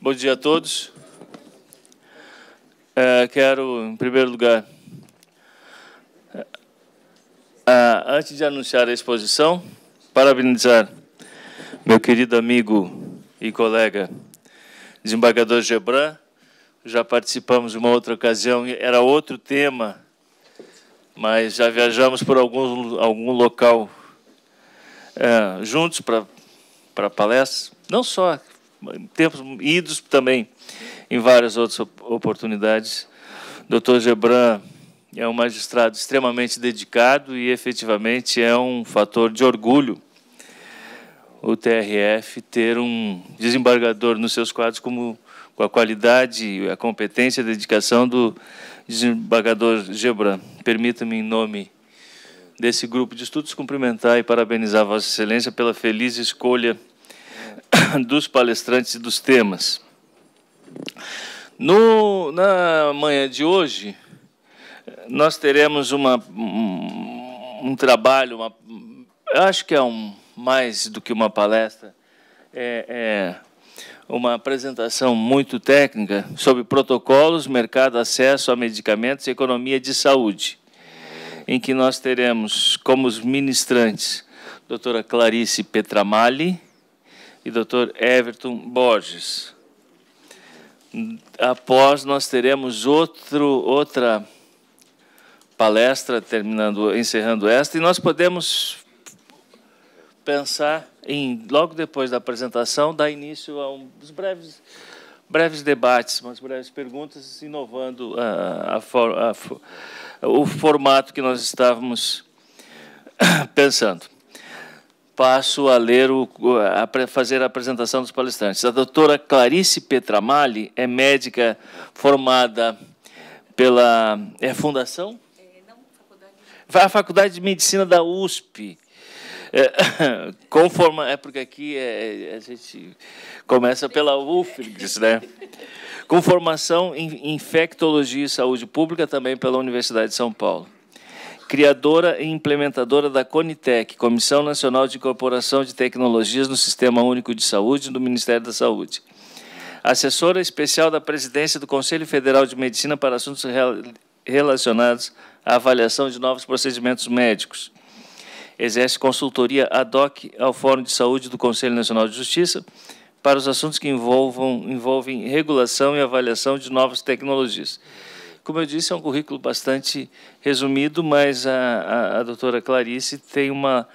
Bom dia a todos. É, quero, em primeiro lugar, é, é, antes de anunciar a exposição, parabenizar meu querido amigo e colega desembargador Gebran. Já participamos de uma outra ocasião, era outro tema, mas já viajamos por algum, algum local é, juntos para palestras. Não só tempos idos também em várias outras oportunidades. Dr. Gebran é um magistrado extremamente dedicado e efetivamente é um fator de orgulho o TRF ter um desembargador nos seus quadros como com a qualidade, a competência e a dedicação do desembargador Gebran. Permita-me, em nome desse grupo de estudos, cumprimentar e parabenizar Vossa Excelência pela feliz escolha dos palestrantes e dos temas. No, na manhã de hoje, nós teremos uma, um, um trabalho, uma, eu acho que é um, mais do que uma palestra, é, é uma apresentação muito técnica sobre protocolos, mercado, acesso a medicamentos e economia de saúde, em que nós teremos como os ministrantes doutora Clarice Petramali, e Dr. Everton Borges. Após nós teremos outro, outra palestra terminando, encerrando esta e nós podemos pensar em logo depois da apresentação dar início a uns breves breves debates, umas breves perguntas, inovando ah, a, a, a, o formato que nós estávamos pensando passo a ler o, a fazer a apresentação dos palestrantes. A doutora Clarice Petramalli é médica formada pela é Fundação? É, não, faculdade. A Faculdade de Medicina da USP. É, conforma, é porque aqui é, é, a gente começa pela UFRGS, né? Com formação em infectologia e saúde pública também pela Universidade de São Paulo criadora e implementadora da Conitec, Comissão Nacional de Incorporação de Tecnologias no Sistema Único de Saúde do Ministério da Saúde. Assessora especial da presidência do Conselho Federal de Medicina para assuntos relacionados à avaliação de novos procedimentos médicos. Exerce consultoria ad hoc ao Fórum de Saúde do Conselho Nacional de Justiça para os assuntos que envolvam, envolvem regulação e avaliação de novas tecnologias. Como eu disse, é um currículo bastante resumido, mas a, a, a doutora Clarice tem uma,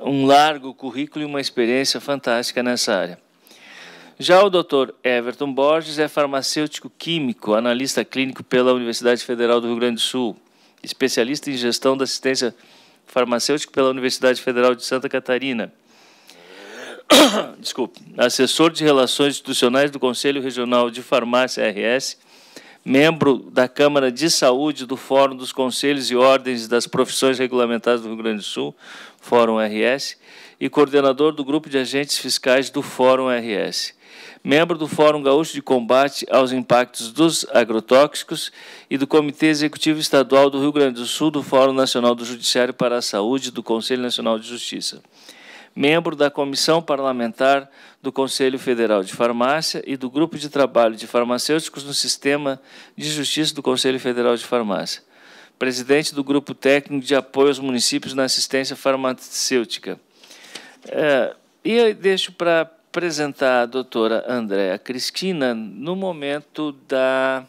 um largo currículo e uma experiência fantástica nessa área. Já o Dr. Everton Borges é farmacêutico químico, analista clínico pela Universidade Federal do Rio Grande do Sul, especialista em gestão da assistência farmacêutica pela Universidade Federal de Santa Catarina. Desculpe, assessor de Relações Institucionais do Conselho Regional de Farmácia RS membro da Câmara de Saúde do Fórum dos Conselhos e Ordens das Profissões Regulamentadas do Rio Grande do Sul, Fórum RS, e coordenador do Grupo de Agentes Fiscais do Fórum RS. Membro do Fórum Gaúcho de Combate aos Impactos dos Agrotóxicos e do Comitê Executivo Estadual do Rio Grande do Sul do Fórum Nacional do Judiciário para a Saúde do Conselho Nacional de Justiça membro da Comissão Parlamentar do Conselho Federal de Farmácia e do Grupo de Trabalho de Farmacêuticos no Sistema de Justiça do Conselho Federal de Farmácia, presidente do Grupo Técnico de Apoio aos Municípios na Assistência Farmacêutica. É, e eu deixo para apresentar a doutora Andréa Cristina no momento da,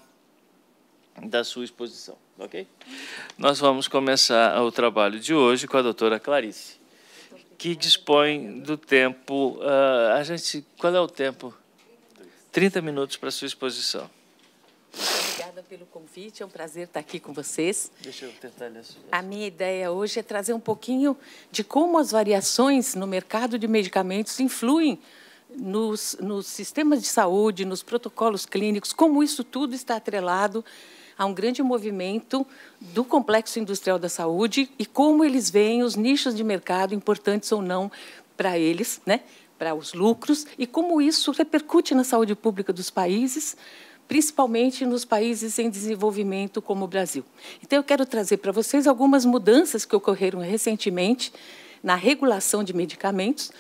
da sua exposição ok? Nós vamos começar o trabalho de hoje com a doutora Clarice que dispõe do tempo. Uh, a gente, qual é o tempo? 30 minutos para a sua exposição. Obrigada pelo convite, é um prazer estar aqui com vocês. Deixa eu tentar ler A minha ideia hoje é trazer um pouquinho de como as variações no mercado de medicamentos influem nos, nos sistemas de saúde, nos protocolos clínicos, como isso tudo está atrelado a um grande movimento do complexo industrial da saúde e como eles veem os nichos de mercado importantes ou não para eles, né? para os lucros, e como isso repercute na saúde pública dos países, principalmente nos países em desenvolvimento como o Brasil. Então, eu quero trazer para vocês algumas mudanças que ocorreram recentemente na regulação de medicamentos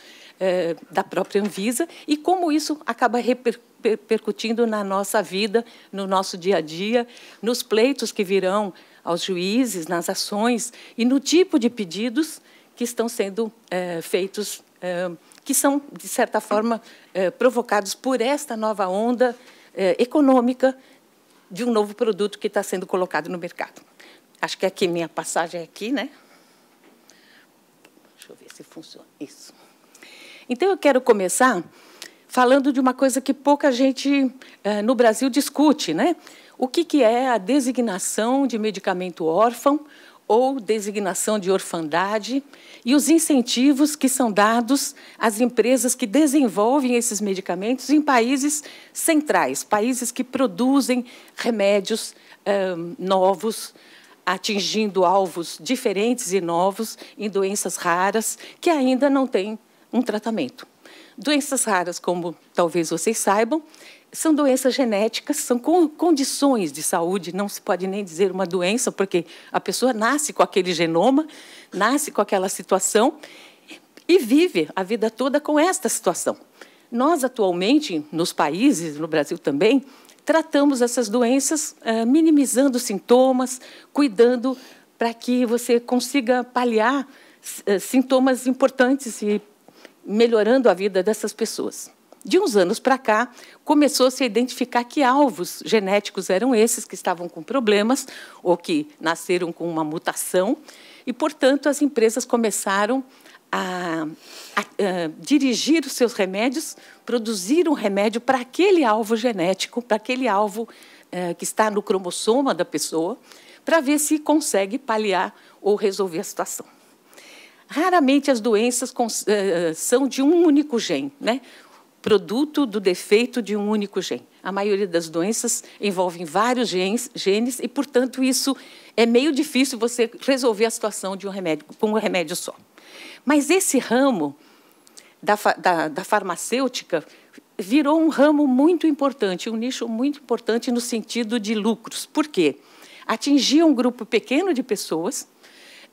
eh, da própria Anvisa e como isso acaba repercutindo na nossa vida, no nosso dia a dia, nos pleitos que virão aos juízes, nas ações e no tipo de pedidos que estão sendo eh, feitos, eh, que são, de certa forma, provocados por esta nova onda econômica de um novo produto que está sendo colocado no mercado. Acho que aqui minha passagem é aqui, né? Deixa eu ver se funciona. Isso. Então, eu quero começar falando de uma coisa que pouca gente eh, no Brasil discute, né? O que, que é a designação de medicamento órfão ou designação de orfandade e os incentivos que são dados às empresas que desenvolvem esses medicamentos em países centrais, países que produzem remédios eh, novos, atingindo alvos diferentes e novos em doenças raras que ainda não têm um tratamento. Doenças raras, como talvez vocês saibam, são doenças genéticas, são condições de saúde, não se pode nem dizer uma doença, porque a pessoa nasce com aquele genoma, nasce com aquela situação e vive a vida toda com esta situação. Nós, atualmente, nos países, no Brasil também, tratamos essas doenças eh, minimizando sintomas, cuidando para que você consiga paliar eh, sintomas importantes e melhorando a vida dessas pessoas. De uns anos para cá, começou-se a identificar que alvos genéticos eram esses que estavam com problemas ou que nasceram com uma mutação, e, portanto, as empresas começaram a, a, a dirigir os seus remédios, produzir um remédio para aquele alvo genético, para aquele alvo eh, que está no cromossoma da pessoa, para ver se consegue paliar ou resolver a situação. Raramente as doenças eh, eh, são de um único gene, né? produto do defeito de um único gene. A maioria das doenças envolvem vários genes, genes e, portanto, isso é meio difícil você resolver a situação de um remédio com um remédio só. Mas esse ramo da, da, da farmacêutica virou um ramo muito importante, um nicho muito importante no sentido de lucros. Por quê? Atingia um grupo pequeno de pessoas.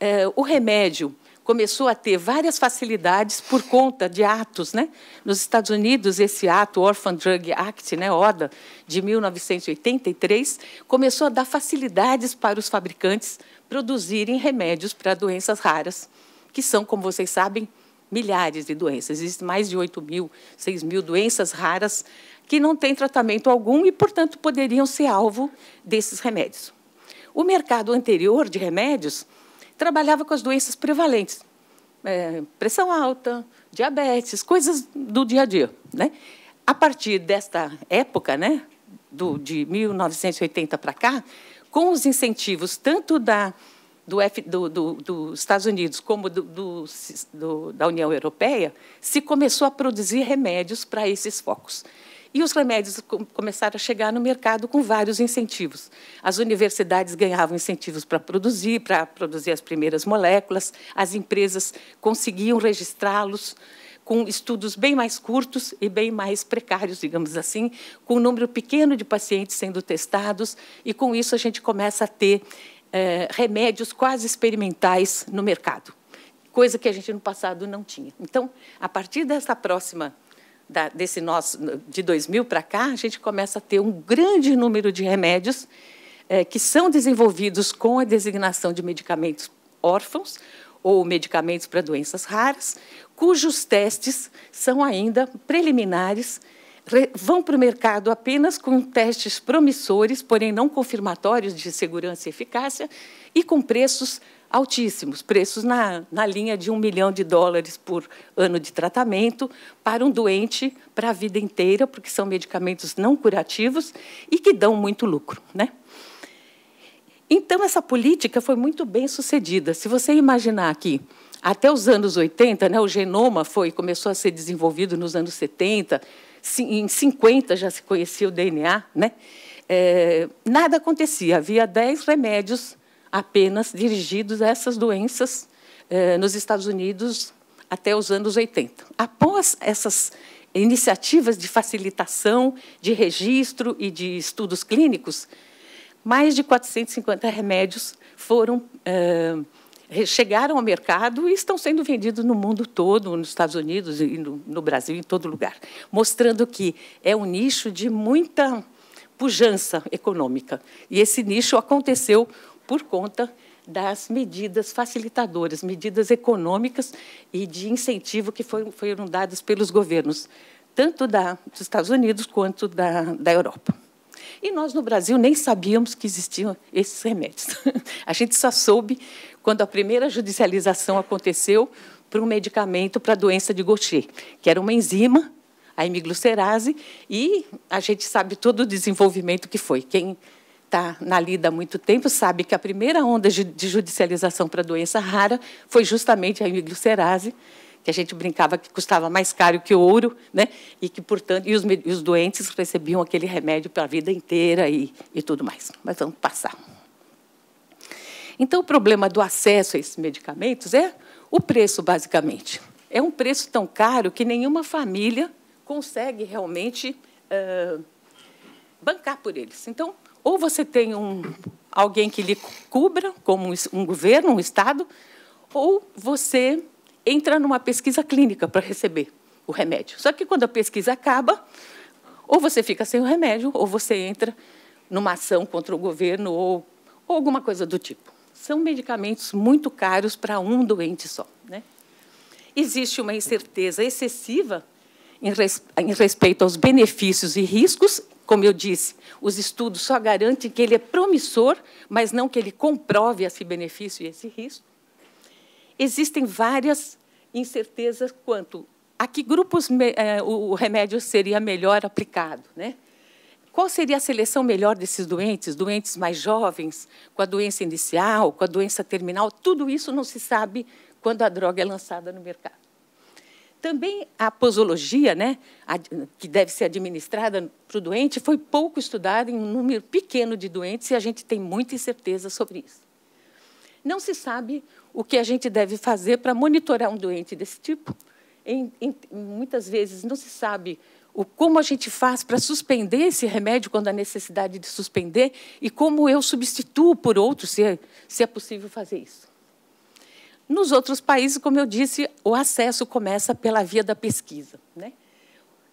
Eh, o remédio começou a ter várias facilidades por conta de atos. Né? Nos Estados Unidos, esse ato, Orphan Drug Act, né, ODA, de 1983, começou a dar facilidades para os fabricantes produzirem remédios para doenças raras, que são, como vocês sabem, milhares de doenças. Existem mais de 8 mil, 6 mil doenças raras que não têm tratamento algum e, portanto, poderiam ser alvo desses remédios. O mercado anterior de remédios trabalhava com as doenças prevalentes, é, pressão alta, diabetes, coisas do dia a dia. Né? A partir desta época, né, do, de 1980 para cá, com os incentivos tanto da, do, F, do, do, dos Estados Unidos como da União Europeia, se começou a produzir remédios para esses focos. E os remédios começaram a chegar no mercado com vários incentivos. As universidades ganhavam incentivos para produzir, para produzir as primeiras moléculas, as empresas conseguiam registrá-los com estudos bem mais curtos e bem mais precários, digamos assim, com um número pequeno de pacientes sendo testados, e com isso a gente começa a ter eh, remédios quase experimentais no mercado, coisa que a gente no passado não tinha. Então, a partir dessa próxima da, desse nosso de 2000 para cá, a gente começa a ter um grande número de remédios é, que são desenvolvidos com a designação de medicamentos órfãos ou medicamentos para doenças raras, cujos testes são ainda preliminares, vão para o mercado apenas com testes promissores, porém não confirmatórios de segurança e eficácia, e com preços altíssimos, preços na, na linha de um milhão de dólares por ano de tratamento para um doente para a vida inteira, porque são medicamentos não curativos e que dão muito lucro. Né? Então, essa política foi muito bem sucedida. Se você imaginar que até os anos 80, né, o genoma foi começou a ser desenvolvido nos anos 70, em 50 já se conhecia o DNA, né? É, nada acontecia, havia 10 remédios apenas dirigidos a essas doenças eh, nos Estados Unidos até os anos 80. Após essas iniciativas de facilitação, de registro e de estudos clínicos, mais de 450 remédios foram eh, chegaram ao mercado e estão sendo vendidos no mundo todo, nos Estados Unidos e no, no Brasil, em todo lugar, mostrando que é um nicho de muita pujança econômica. E esse nicho aconteceu por conta das medidas facilitadoras, medidas econômicas e de incentivo que foram, foram dadas pelos governos, tanto da, dos Estados Unidos quanto da, da Europa. E nós, no Brasil, nem sabíamos que existiam esses remédios. A gente só soube quando a primeira judicialização aconteceu para um medicamento para a doença de Gaucher, que era uma enzima, a hemiglucerase, e a gente sabe todo o desenvolvimento que foi. Quem está na lida há muito tempo sabe que a primeira onda de judicialização para doença rara foi justamente a imiglucerase que a gente brincava que custava mais caro que ouro, né? E que, portanto, e os, os doentes recebiam aquele remédio para a vida inteira e, e tudo mais. Mas vamos passar. Então, o problema do acesso a esses medicamentos é o preço, basicamente. É um preço tão caro que nenhuma família consegue realmente uh, bancar por eles. Então, ou você tem um, alguém que lhe cubra, como um governo, um Estado, ou você entra numa pesquisa clínica para receber o remédio. Só que quando a pesquisa acaba, ou você fica sem o remédio, ou você entra numa ação contra o governo ou, ou alguma coisa do tipo. São medicamentos muito caros para um doente só. Né? Existe uma incerteza excessiva em, em respeito aos benefícios e riscos como eu disse, os estudos só garantem que ele é promissor, mas não que ele comprove esse benefício e esse risco. Existem várias incertezas quanto a que grupos é, o remédio seria melhor aplicado, né? Qual seria a seleção melhor desses doentes, doentes mais jovens, com a doença inicial, com a doença terminal? Tudo isso não se sabe quando a droga é lançada no mercado. Também a posologia, né, que deve ser administrada para o doente, foi pouco estudada em um número pequeno de doentes e a gente tem muita incerteza sobre isso. Não se sabe o que a gente deve fazer para monitorar um doente desse tipo. Em, em, muitas vezes não se sabe o como a gente faz para suspender esse remédio quando há necessidade de suspender e como eu substituo por outro, se é, se é possível fazer isso. Nos outros países, como eu disse, o acesso começa pela via da pesquisa. Né?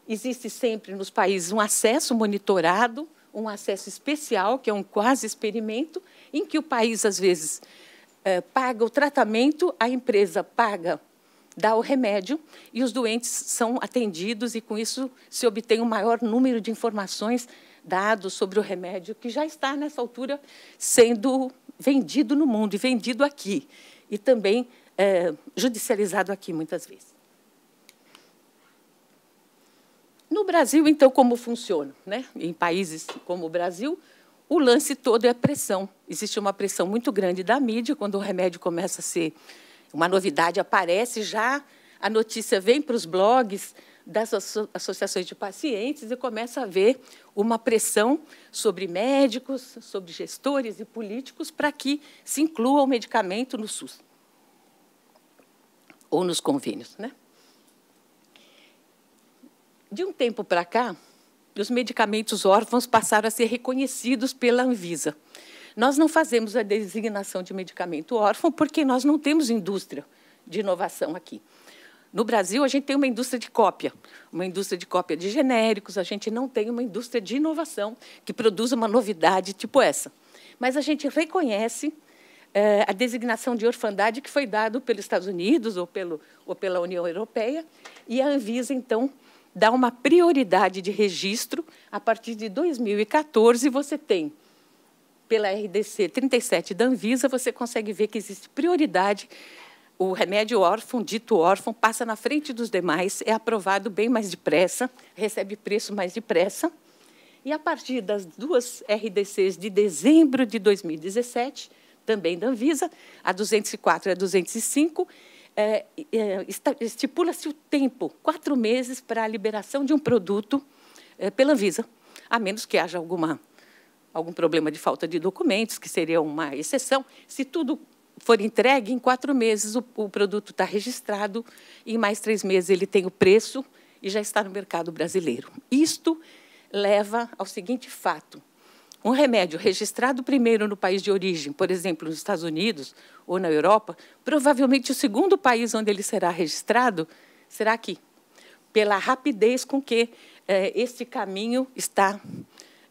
Existe sempre nos países um acesso monitorado, um acesso especial, que é um quase experimento, em que o país, às vezes, eh, paga o tratamento, a empresa paga, dá o remédio, e os doentes são atendidos, e com isso se obtém um maior número de informações dados sobre o remédio que já está, nessa altura, sendo vendido no mundo e vendido aqui e também é, judicializado aqui muitas vezes. No Brasil, então, como funciona? Né? Em países como o Brasil, o lance todo é a pressão. Existe uma pressão muito grande da mídia quando o remédio começa a ser uma novidade aparece já a notícia vem para os blogs, das associações de pacientes e começa a haver uma pressão sobre médicos, sobre gestores e políticos para que se inclua o medicamento no SUS ou nos convênios. Né? De um tempo para cá, os medicamentos órfãos passaram a ser reconhecidos pela Anvisa. Nós não fazemos a designação de medicamento órfão porque nós não temos indústria de inovação aqui. No Brasil, a gente tem uma indústria de cópia, uma indústria de cópia de genéricos, a gente não tem uma indústria de inovação que produza uma novidade tipo essa. Mas a gente reconhece é, a designação de orfandade que foi dada pelos Estados Unidos ou, pelo, ou pela União Europeia, e a Anvisa, então, dá uma prioridade de registro. A partir de 2014, você tem, pela RDC 37 da Anvisa, você consegue ver que existe prioridade o remédio órfão, dito órfão, passa na frente dos demais, é aprovado bem mais depressa, recebe preço mais depressa. E a partir das duas RDCs de dezembro de 2017, também da Anvisa, a 204 e a 205, é, é, estipula-se o tempo, quatro meses, para a liberação de um produto é, pela Anvisa, a menos que haja alguma algum problema de falta de documentos, que seria uma exceção. Se tudo for entregue, em quatro meses o, o produto está registrado, e em mais três meses ele tem o preço e já está no mercado brasileiro. Isto leva ao seguinte fato: um remédio registrado primeiro no país de origem, por exemplo, nos Estados Unidos ou na Europa, provavelmente o segundo país onde ele será registrado será aqui, pela rapidez com que eh, este caminho está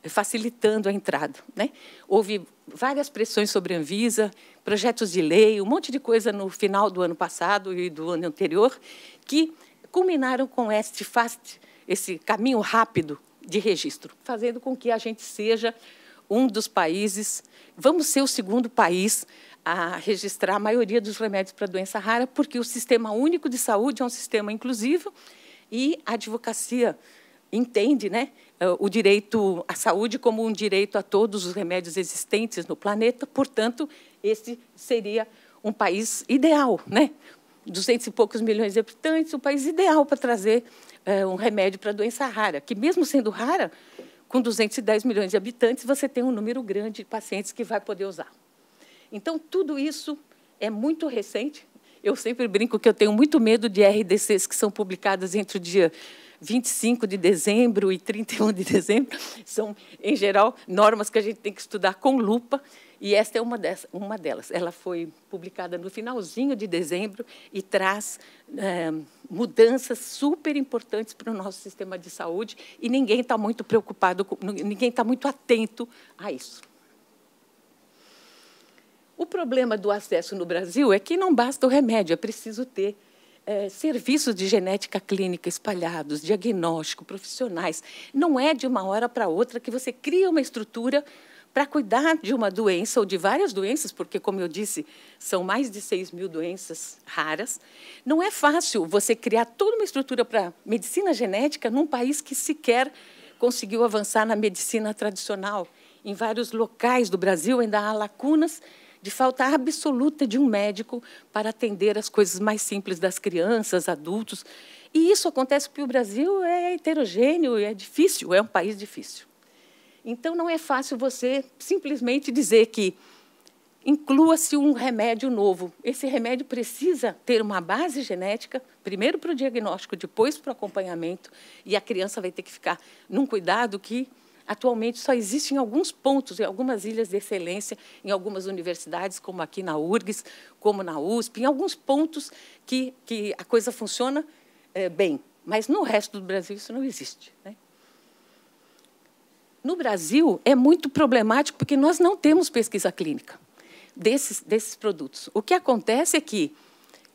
facilitando a entrada. Né? Houve várias pressões sobre a Anvisa, projetos de lei, um monte de coisa no final do ano passado e do ano anterior, que culminaram com este fast, esse caminho rápido de registro, fazendo com que a gente seja um dos países, vamos ser o segundo país a registrar a maioria dos remédios para doença rara, porque o Sistema Único de Saúde é um sistema inclusivo e a advocacia entende, né, eh, o direito à saúde como um direito a todos os remédios existentes no planeta, portanto, esse seria um país ideal, né? 200 e poucos milhões de habitantes, o um país ideal para trazer eh, um remédio para a doença rara, que mesmo sendo rara, com 210 milhões de habitantes, você tem um número grande de pacientes que vai poder usar. Então, tudo isso é muito recente. Eu sempre brinco que eu tenho muito medo de RDCs que são publicadas entre o dia 25 de dezembro e 31 de dezembro, são, em geral, normas que a gente tem que estudar com lupa, e esta é uma, dessa, uma delas. Ela foi publicada no finalzinho de dezembro e traz é, mudanças super importantes para o nosso sistema de saúde, e ninguém está muito preocupado, com, ninguém está muito atento a isso. O problema do acesso no Brasil é que não basta o remédio, é preciso ter é, serviços de genética clínica espalhados, diagnóstico, profissionais. Não é de uma hora para outra que você cria uma estrutura para cuidar de uma doença ou de várias doenças, porque, como eu disse, são mais de 6 mil doenças raras. Não é fácil você criar toda uma estrutura para medicina genética num país que sequer conseguiu avançar na medicina tradicional. Em vários locais do Brasil ainda há lacunas de falta absoluta de um médico para atender as coisas mais simples das crianças, adultos. E isso acontece porque o Brasil é heterogêneo, é difícil, é um país difícil. Então, não é fácil você simplesmente dizer que inclua-se um remédio novo. Esse remédio precisa ter uma base genética, primeiro para o diagnóstico, depois para o acompanhamento, e a criança vai ter que ficar num cuidado que atualmente só existe em alguns pontos, em algumas ilhas de excelência, em algumas universidades, como aqui na URGS, como na USP, em alguns pontos que, que a coisa funciona é, bem. Mas no resto do Brasil isso não existe. Né? No Brasil é muito problemático porque nós não temos pesquisa clínica desses, desses produtos. O que acontece é que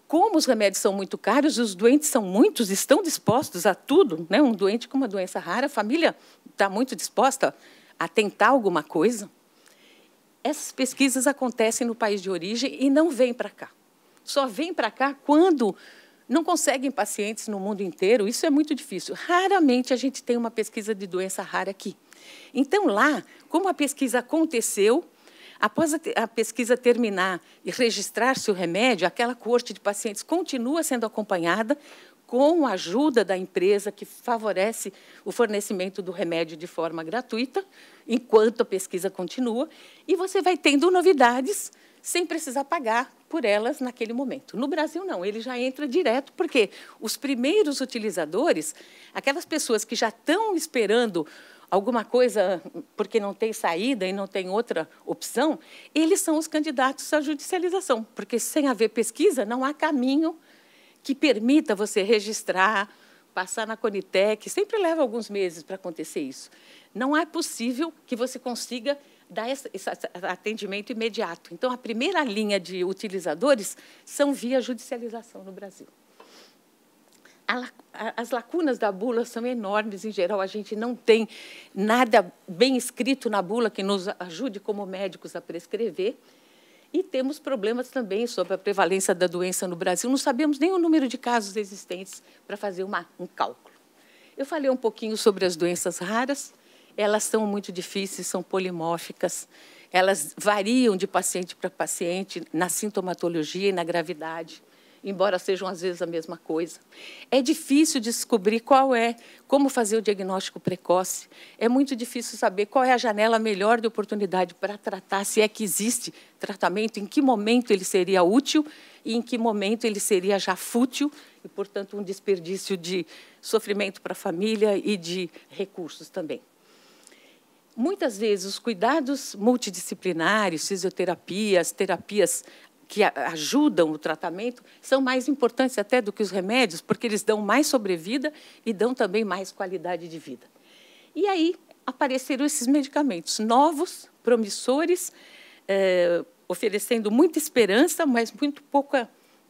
como os remédios são muito caros e os doentes são muitos, estão dispostos a tudo, né? Um doente com uma doença rara, a família está muito disposta a tentar alguma coisa. Essas pesquisas acontecem no país de origem e não vêm para cá. Só vêm para cá quando não conseguem pacientes no mundo inteiro. Isso é muito difícil. Raramente a gente tem uma pesquisa de doença rara aqui. Então, lá, como a pesquisa aconteceu, Após a pesquisa terminar e registrar-se o remédio, aquela corte de pacientes continua sendo acompanhada com a ajuda da empresa que favorece o fornecimento do remédio de forma gratuita, enquanto a pesquisa continua, e você vai tendo novidades sem precisar pagar por elas naquele momento. No Brasil, não, ele já entra direto, porque os primeiros utilizadores, aquelas pessoas que já estão esperando alguma coisa porque não tem saída e não tem outra opção, eles são os candidatos à judicialização, porque sem haver pesquisa não há caminho que permita você registrar, passar na Conitec, sempre leva alguns meses para acontecer isso. Não é possível que você consiga dar esse atendimento imediato. Então, a primeira linha de utilizadores são via judicialização no Brasil as lacunas da bula são enormes. Em geral, a gente não tem nada bem escrito na bula que nos ajude como médicos a prescrever. E temos problemas também sobre a prevalência da doença no Brasil. Não sabemos nem o número de casos existentes para fazer uma, um cálculo. Eu falei um pouquinho sobre as doenças raras. Elas são muito difíceis, são polimórficas. Elas variam de paciente para paciente na sintomatologia e na gravidade embora sejam às vezes a mesma coisa. É difícil descobrir qual é, como fazer o diagnóstico precoce. É muito difícil saber qual é a janela melhor de oportunidade para tratar, se é que existe tratamento, em que momento ele seria útil e em que momento ele seria já fútil e, portanto, um desperdício de sofrimento para a família e de recursos também. Muitas vezes, os cuidados multidisciplinares, fisioterapias, terapias que ajudam o tratamento são mais importantes até do que os remédios, porque eles dão mais sobrevida e dão também mais qualidade de vida. E aí apareceram esses medicamentos novos, promissores, eh, oferecendo muita esperança, mas muito pouca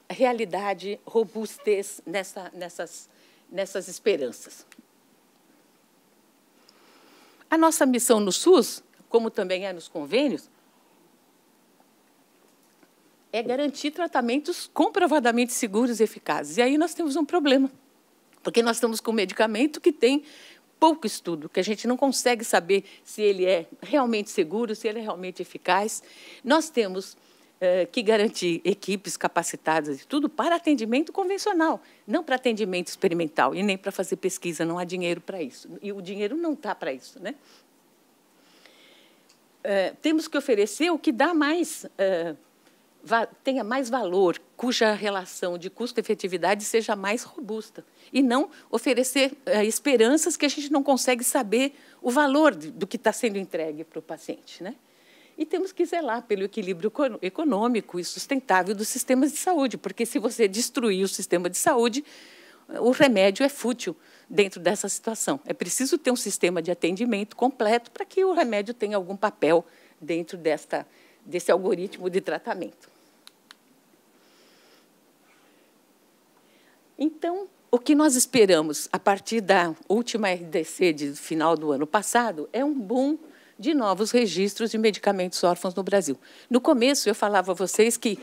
realidade, robustez nessa, nessas, nessas esperanças. A nossa missão no SUS, como também é nos convênios, é garantir tratamentos comprovadamente seguros e eficazes. E aí nós temos um problema, porque nós estamos com um medicamento que tem pouco estudo, que a gente não consegue saber se ele é realmente seguro, se ele é realmente eficaz. Nós temos eh, que garantir equipes capacitadas e tudo para atendimento convencional, não para atendimento experimental e nem para fazer pesquisa, não há dinheiro para isso. E o dinheiro não está para isso, né? Eh, temos que oferecer o que dá mais eh, tenha mais valor, cuja relação de custo-efetividade seja mais robusta. E não oferecer é, esperanças que a gente não consegue saber o valor do que está sendo entregue para o paciente. Né? E temos que zelar pelo equilíbrio econômico e sustentável dos sistemas de saúde, porque se você destruir o sistema de saúde, o remédio é fútil dentro dessa situação. É preciso ter um sistema de atendimento completo para que o remédio tenha algum papel dentro desta situação desse algoritmo de tratamento. Então, o que nós esperamos a partir da última RDC de final do ano passado é um boom de novos registros de medicamentos órfãos no Brasil. No começo, eu falava a vocês que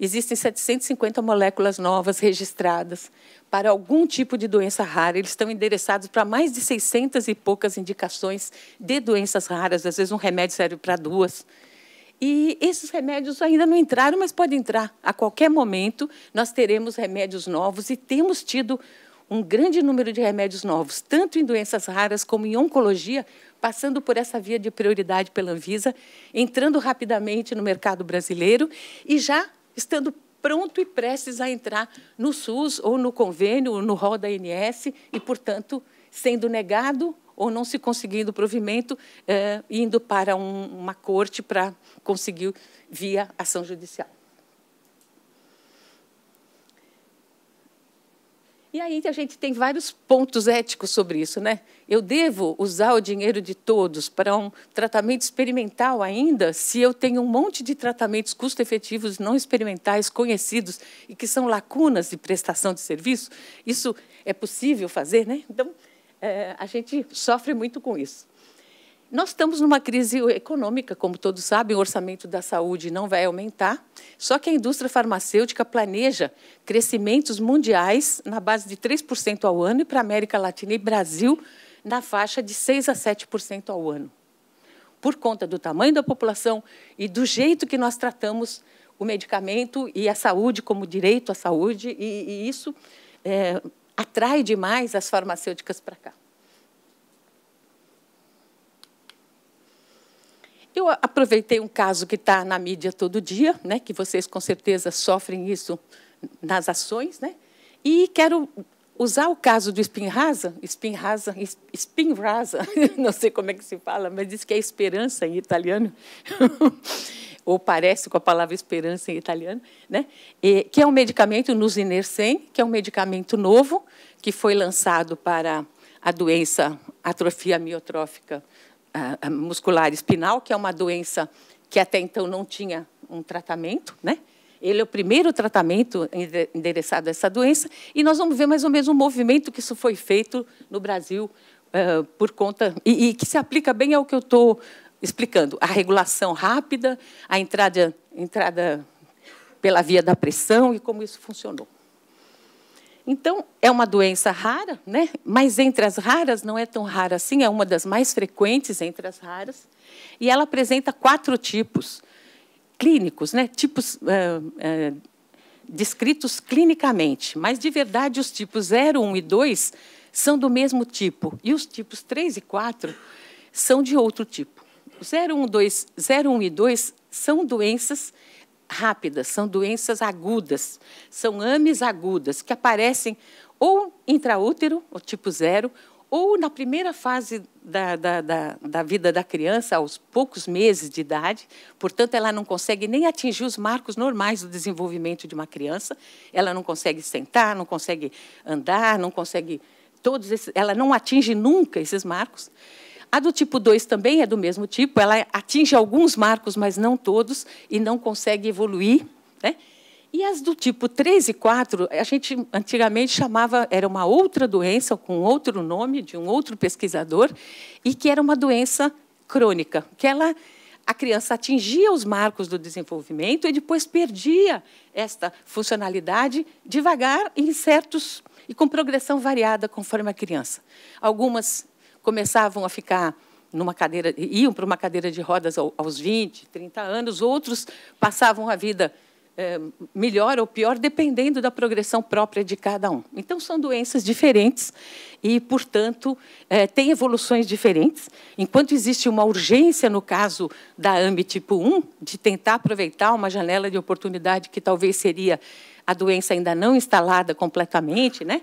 existem 750 moléculas novas registradas para algum tipo de doença rara. Eles estão endereçados para mais de 600 e poucas indicações de doenças raras. Às vezes, um remédio serve para duas. E esses remédios ainda não entraram, mas podem entrar. A qualquer momento, nós teremos remédios novos e temos tido um grande número de remédios novos, tanto em doenças raras como em oncologia, passando por essa via de prioridade pela Anvisa, entrando rapidamente no mercado brasileiro e já estando pronto e prestes a entrar no SUS ou no convênio, ou no rol da ANS e, portanto, sendo negado ou não se conseguindo provimento, é, indo para um, uma corte para conseguir via ação judicial. E aí a gente tem vários pontos éticos sobre isso, né? Eu devo usar o dinheiro de todos para um tratamento experimental ainda, se eu tenho um monte de tratamentos custo-efetivos não experimentais conhecidos e que são lacunas de prestação de serviço? Isso é possível fazer, né? Então, é, a gente sofre muito com isso. Nós estamos numa crise econômica, como todos sabem, o orçamento da saúde não vai aumentar, só que a indústria farmacêutica planeja crescimentos mundiais na base de 3% ao ano e para a América Latina e Brasil na faixa de 6% a 7% ao ano. Por conta do tamanho da população e do jeito que nós tratamos o medicamento e a saúde como direito à saúde, e, e isso é, atrai demais as farmacêuticas para cá. Eu aproveitei um caso que está na mídia todo dia, né, que vocês com certeza sofrem isso nas ações, né, e quero usar o caso do Spinraza, Spinraza, Spinraza, não sei como é que se fala, mas diz que é esperança em italiano. ou parece com a palavra esperança em italiano, né? E, que é um medicamento Nusinersen, que é um medicamento novo que foi lançado para a doença atrofia miotrófica ah, ah, muscular espinal, que é uma doença que até então não tinha um tratamento, né? Ele é o primeiro tratamento endereçado a essa doença e nós vamos ver mais ou menos o um movimento que isso foi feito no Brasil uh, por conta e, e, que se aplica bem ao que eu estou explicando a regulação rápida, a entrada, entrada pela via da pressão e como isso funcionou. Então, é uma doença rara, né? mas entre as raras, não é tão rara assim, é uma das mais frequentes entre as raras. E ela apresenta quatro tipos clínicos, né? tipos é, é, descritos clinicamente, mas de verdade os tipos 0, 1 e 2 são do mesmo tipo, e os tipos 3 e 4 são de outro tipo. 012, 01 e 2 são doenças rápidas, são doenças agudas, são ames agudas que aparecem ou intraútero, o tipo zero, ou na primeira fase da, da, da, da, vida da criança, aos poucos meses de idade, portanto, ela não consegue nem atingir os marcos normais do desenvolvimento de uma criança, ela não consegue sentar, não consegue andar, não consegue. Todos esses, ela não atinge nunca esses marcos. A do tipo 2 também é do mesmo tipo, ela atinge alguns marcos, mas não todos, e não consegue evoluir. Né? E as do tipo 3 e 4, a gente antigamente chamava, era uma outra doença com outro nome, de um outro pesquisador, e que era uma doença crônica, que ela a criança atingia os marcos do desenvolvimento e depois perdia esta funcionalidade devagar em certos e com progressão variada conforme a criança. Algumas começavam a ficar numa cadeira, iam para uma cadeira de rodas aos 20, 30 anos, outros passavam a vida é, melhor ou pior, dependendo da progressão própria de cada um. Então, são doenças diferentes e, portanto, é, têm evoluções diferentes. Enquanto existe uma urgência, no caso da AMI tipo 1, de tentar aproveitar uma janela de oportunidade que talvez seria a doença ainda não instalada completamente, né?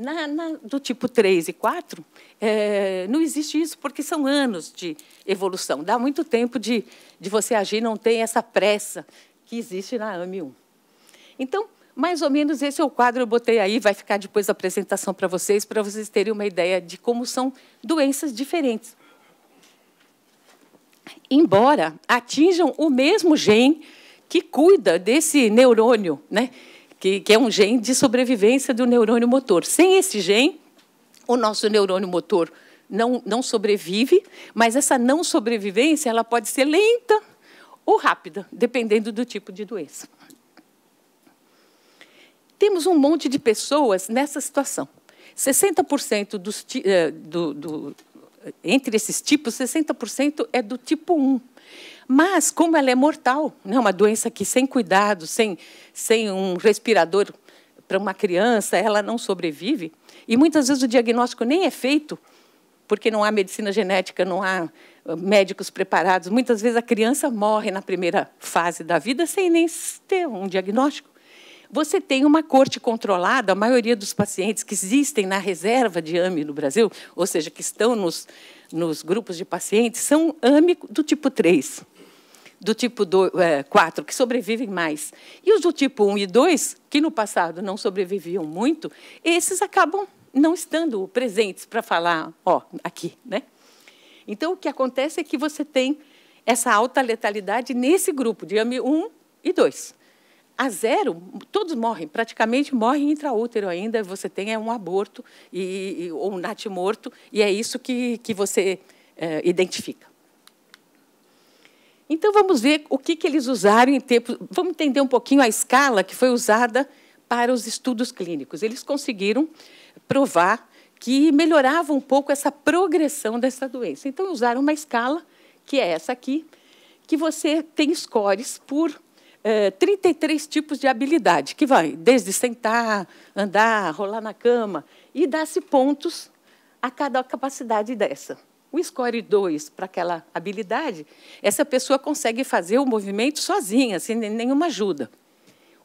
Na, na, do tipo 3 e 4, é, não existe isso, porque são anos de evolução. Dá muito tempo de, de você agir, não tem essa pressa que existe na AMI1. Então, mais ou menos esse é o quadro que eu botei aí, vai ficar depois da apresentação para vocês, para vocês terem uma ideia de como são doenças diferentes. Embora atinjam o mesmo gene que cuida desse neurônio, né? que, que é um gene de sobrevivência do neurônio motor. Sem esse gene, o nosso neurônio motor não, não sobrevive, mas essa não sobrevivência ela pode ser lenta ou rápida, dependendo do tipo de doença. Temos um monte de pessoas nessa situação. 60% dos, eh, do, do, entre esses tipos, 60% é do tipo 1. Mas, como ela é mortal, né? uma doença que, sem cuidado, sem, sem um respirador para uma criança, ela não sobrevive. E muitas vezes o diagnóstico nem é feito, porque não há medicina genética, não há ah, médicos preparados. Muitas vezes a criança morre na primeira fase da vida sem nem ter um diagnóstico. Você tem uma corte controlada, a maioria dos pacientes que existem na reserva de AMI no Brasil, ou seja, que estão nos, nos grupos de pacientes, são AMI do tipo 3 do tipo é, 4, que sobrevivem mais, e os do tipo 1 e 2, que no passado não sobreviviam muito, esses acabam não estando presentes para falar, ó, aqui, né? Então, o que acontece é que você tem essa alta letalidade nesse grupo, de AMI 1 e 2. A zero, todos morrem, praticamente morrem intraútero ainda, você tem é um aborto e, ou um natimorto, e é isso que, que você é, identifica. Então, vamos ver o que, que eles usaram em tempo. Vamos entender um pouquinho a escala que foi usada para os estudos clínicos. Eles conseguiram provar que melhorava um pouco essa progressão dessa doença. Então, usaram uma escala, que é essa aqui, que você tem scores por é, eh, 33 tipos de habilidade, que vai desde sentar, andar, rolar na cama, e dá-se pontos a cada capacidade dessa o score 2 para aquela habilidade, essa pessoa consegue fazer o movimento sozinha, sem nenhuma ajuda.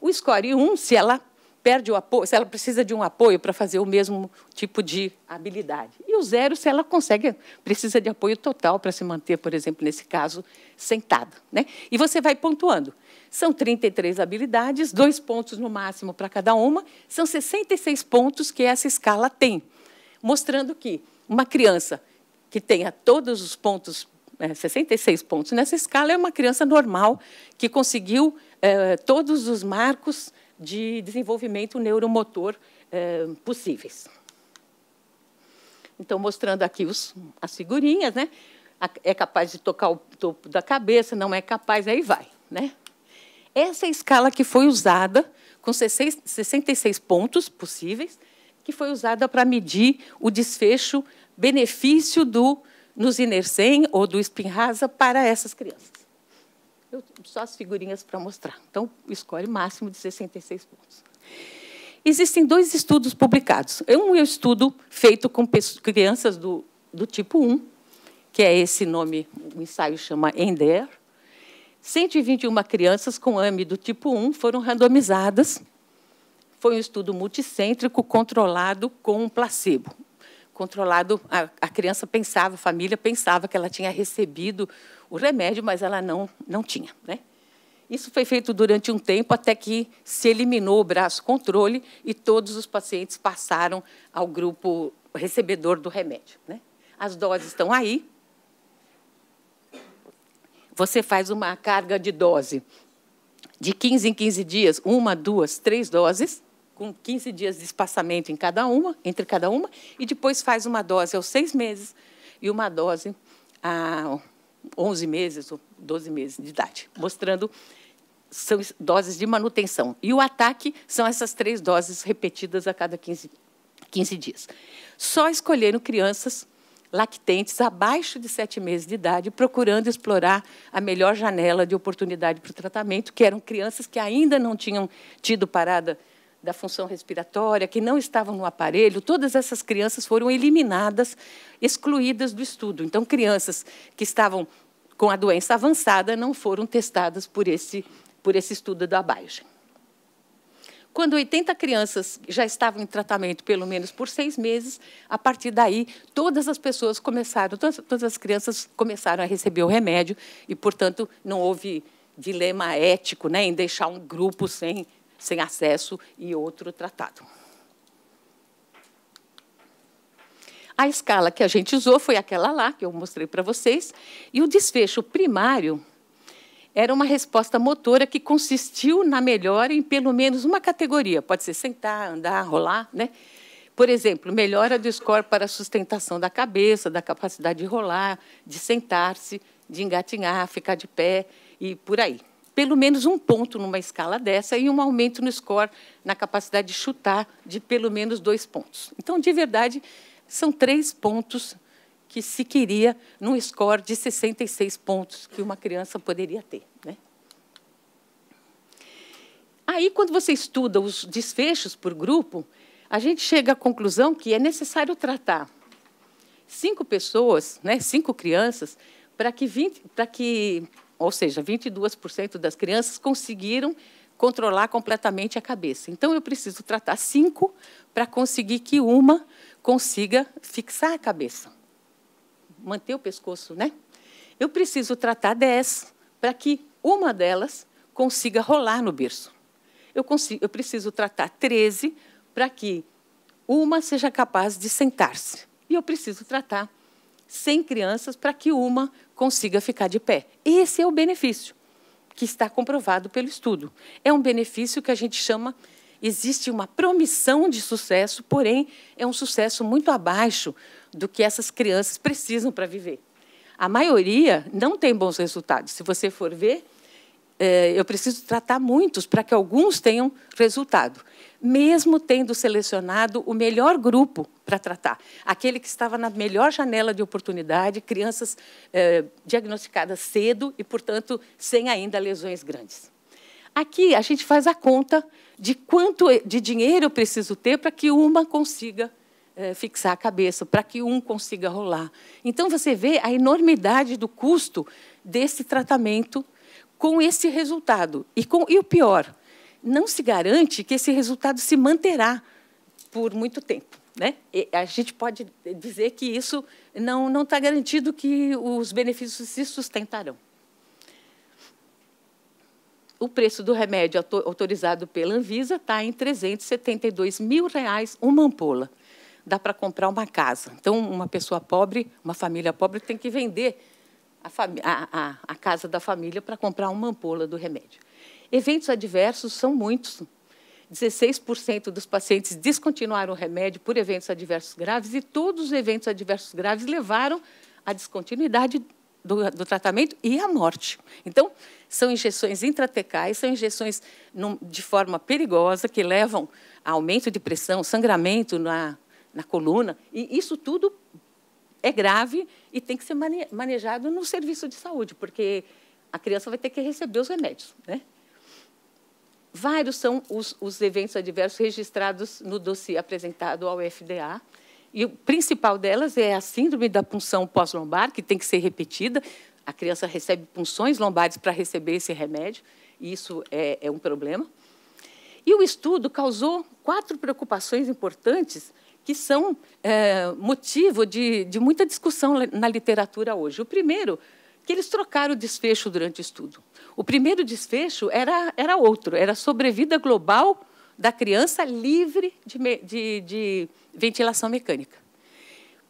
O score 1, um, se ela perde o apoio, se ela precisa de um apoio para fazer o mesmo tipo de habilidade. E o zero, se ela consegue, precisa de apoio total para se manter, por exemplo, nesse caso, sentada. Né? E você vai pontuando. São 33 habilidades, dois pontos no máximo para cada uma, são 66 pontos que essa escala tem, mostrando que uma criança que tenha todos os pontos, é, né, 66 pontos nessa escala, é uma criança normal que conseguiu é, todos os marcos de desenvolvimento neuromotor é, possíveis. Então, mostrando aqui os, as figurinhas, né? é capaz de tocar o topo da cabeça, não é capaz, aí vai. Né? Essa é a escala que foi usada, com 66 pontos possíveis, que foi usada para medir o desfecho benefício do Nusinersen ou do Spinraza para essas crianças. Eu, só as figurinhas para mostrar. Então, escolhe máximo de 66 pontos. Existem dois estudos publicados. Um é um estudo feito com crianças do, do tipo 1, que é esse nome, o ensaio chama ENDER. 121 crianças com AMI do tipo 1 foram randomizadas. Foi um estudo multicêntrico controlado com um placebo controlado, a, a criança pensava, a família pensava que ela tinha recebido o remédio, mas ela não, não tinha. Né? Isso foi feito durante um tempo até que se eliminou o braço controle e todos os pacientes passaram ao grupo recebedor do remédio. Né? As doses estão aí. Você faz uma carga de dose de 15 em 15 dias, uma, duas, três doses com 15 dias de espaçamento em cada uma, entre cada uma, e depois faz uma dose aos seis meses e uma dose a 11 meses ou 12 meses de idade, mostrando são doses de manutenção. E o ataque são essas três doses repetidas a cada 15, 15 dias. Só escolheram crianças lactentes abaixo de sete meses de idade, procurando explorar a melhor janela de oportunidade para o tratamento, que eram crianças que ainda não tinham tido parada da função respiratória, que não estavam no aparelho, todas essas crianças foram eliminadas, excluídas do estudo. Então, crianças que estavam com a doença avançada não foram testadas por esse, por esse estudo da Biogen. Quando 80 crianças já estavam em tratamento pelo menos por seis meses, a partir daí, todas as pessoas começaram, todas, todas as crianças começaram a receber o remédio e, portanto, não houve dilema ético né, em deixar um grupo sem sem acesso e outro tratado. A escala que a gente usou foi aquela lá, que eu mostrei para vocês, e o desfecho primário era uma resposta motora que consistiu na melhora em pelo menos uma categoria, pode ser sentar, andar, rolar, né? Por exemplo, melhora do score para sustentação da cabeça, da capacidade de rolar, de sentar-se, de engatinhar, ficar de pé e por aí pelo menos um ponto numa escala dessa e um aumento no score na capacidade de chutar de pelo menos dois pontos. Então, de verdade, são três pontos que se queria num score de 66 pontos que uma criança poderia ter. Né? Aí, quando você estuda os desfechos por grupo, a gente chega à conclusão que é necessário tratar cinco pessoas, né, cinco crianças, para que, 20, que ou seja, 22% das crianças conseguiram controlar completamente a cabeça. Então, eu preciso tratar cinco para conseguir que uma consiga fixar a cabeça, manter o pescoço, né? Eu preciso tratar dez para que uma delas consiga rolar no berço. Eu, consigo, eu preciso tratar 13 para que uma seja capaz de sentar-se. E eu preciso tratar 100 crianças para que uma consiga ficar de pé. Esse é o benefício que está comprovado pelo estudo. É um benefício que a gente chama existe uma promissão de sucesso, porém é um sucesso muito abaixo do que essas crianças precisam para viver. A maioria não tem bons resultados. Se você for ver, eh, eu preciso tratar muitos para que alguns tenham resultado mesmo tendo selecionado o melhor grupo para tratar, aquele que estava na melhor janela de oportunidade, crianças eh, diagnosticadas cedo e, portanto, sem ainda lesões grandes. Aqui a gente faz a conta de quanto de dinheiro eu preciso ter para que uma consiga eh, fixar a cabeça, para que um consiga rolar. Então você vê a enormidade do custo desse tratamento com esse resultado. E, com, e o pior, não se garante que esse resultado se manterá por muito tempo. Né? E a gente pode dizer que isso não está garantido que os benefícios se sustentarão. O preço do remédio autorizado pela Anvisa está em 372 mil reais uma ampola. Dá para comprar uma casa. Então, uma pessoa pobre, uma família pobre, tem que vender a, a, a casa da família para comprar uma ampola do remédio. Eventos adversos são muitos. 16% dos pacientes descontinuaram o remédio por eventos adversos graves e todos os eventos adversos graves levaram à descontinuidade do, do tratamento e à morte. Então, são injeções intratecais, são injeções num, de forma perigosa que levam a aumento de pressão, sangramento na, na coluna, e isso tudo é grave e tem que ser manejado no serviço de saúde, porque a criança vai ter que receber os remédios, né? Vários são os, os eventos adversos registrados no dossiê apresentado ao FDA. E o principal delas é a síndrome da punção pós-lombar, que tem que ser repetida. A criança recebe punções lombares para receber esse remédio, e isso é, é um problema. E o estudo causou quatro preocupações importantes que são é, motivo de, de, muita discussão na literatura hoje. O primeiro, que eles trocaram o desfecho durante o estudo. O primeiro desfecho era, era outro, era sobrevida global da criança livre de, de, de ventilação mecânica.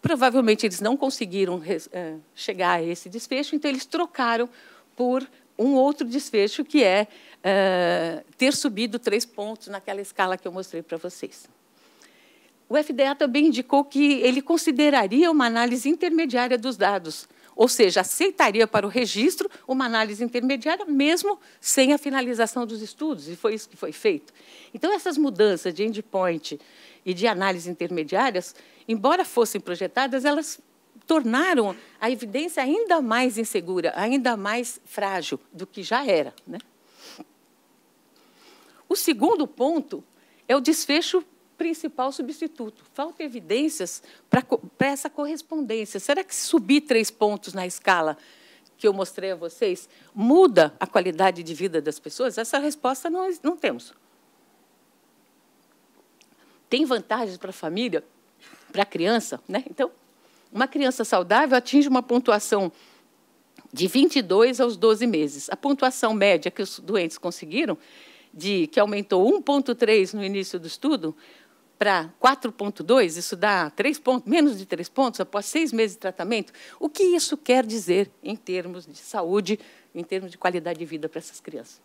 Provavelmente eles não conseguiram é, chegar a esse desfecho, então eles trocaram por um outro desfecho, que é, é ter subido três pontos naquela escala que eu mostrei para vocês. O FDA também indicou que ele consideraria uma análise intermediária dos dados, ou seja, aceitaria para o registro uma análise intermediária, mesmo sem a finalização dos estudos, e foi isso que foi feito. Então, essas mudanças de endpoint e de análise intermediárias, embora fossem projetadas, elas tornaram a evidência ainda mais insegura, ainda mais frágil do que já era. Né? O segundo ponto é o desfecho principal substituto. Falta evidências para essa correspondência. Será que subir três pontos na escala que eu mostrei a vocês muda a qualidade de vida das pessoas? Essa resposta nós não temos. Tem vantagens para a família, para a criança, né? Então, uma criança saudável atinge uma pontuação de 22 aos 12 meses. A pontuação média que os doentes conseguiram, de que aumentou 1.3 no início do estudo, para 4,2, isso dá 3 pontos, menos de 3 pontos após seis meses de tratamento. O que isso quer dizer em termos de saúde, em termos de qualidade de vida para essas crianças?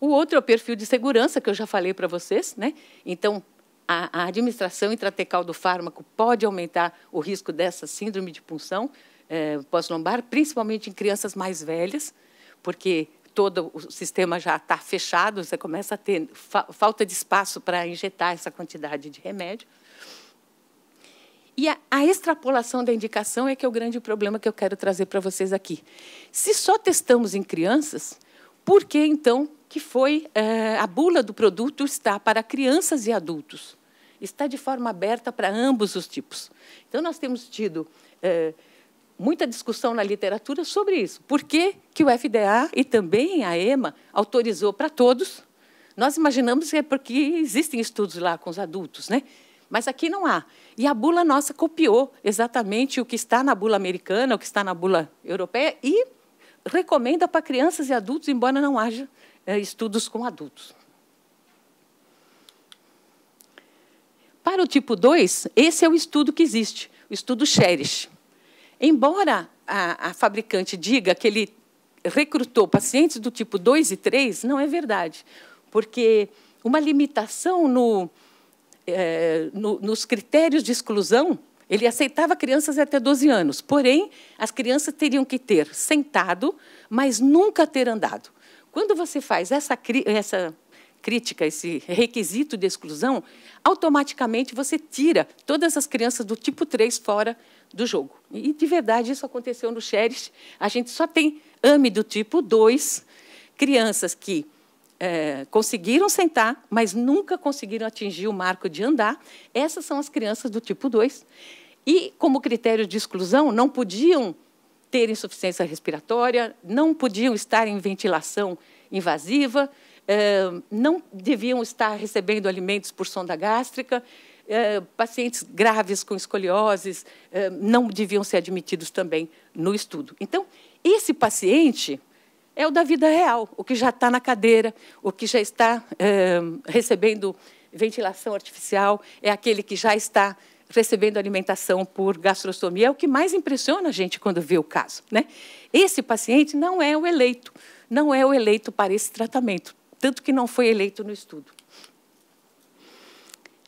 O outro é o perfil de segurança, que eu já falei para vocês. Né? Então, a, a administração intratecal do fármaco pode aumentar o risco dessa síndrome de punção é, pós-lombar, principalmente em crianças mais velhas, porque todo o sistema já está fechado, você começa a ter fa falta de espaço para injetar essa quantidade de remédio. E a, a, extrapolação da indicação é que é o grande problema que eu quero trazer para vocês aqui. Se só testamos em crianças, por que então que foi é, a bula do produto está para crianças e adultos? Está de forma aberta para ambos os tipos. Então nós temos tido é, muita discussão na literatura sobre isso. Por que, que o FDA e também a EMA autorizou para todos? Nós imaginamos que é porque existem estudos lá com os adultos, né? Mas aqui não há. E a bula nossa copiou exatamente o que está na bula americana, o que está na bula europeia e recomenda para crianças e adultos, embora não haja é, estudos com adultos. Para o tipo 2, esse é o estudo que existe, o estudo Cherish. Embora a, a fabricante diga que ele recrutou pacientes do tipo 2 e 3, não é verdade, porque uma limitação no, é, no, nos critérios de exclusão, ele aceitava crianças até 12 anos, porém, as crianças teriam que ter sentado, mas nunca ter andado. Quando você faz essa, essa crítica, esse requisito de exclusão, automaticamente você tira todas as crianças do tipo 3 fora do jogo. E, de verdade, isso aconteceu no Xeres. A gente só tem AME do tipo 2, crianças que é, conseguiram sentar, mas nunca conseguiram atingir o marco de andar. Essas são as crianças do tipo 2. E, como critério de exclusão, não podiam ter insuficiência respiratória, não podiam estar em ventilação invasiva, não deviam estar recebendo alimentos por sonda gástrica, pacientes graves com escolioses não deviam ser admitidos também no estudo. Então, esse paciente é o da vida real, o que já está na cadeira, o que já está recebendo ventilação artificial, é aquele que já está recebendo alimentação por gastrostomia, é o que mais impressiona a gente quando vê o caso. Né? Esse paciente não é o eleito, não é o eleito para esse tratamento tanto que não foi eleito no estudo.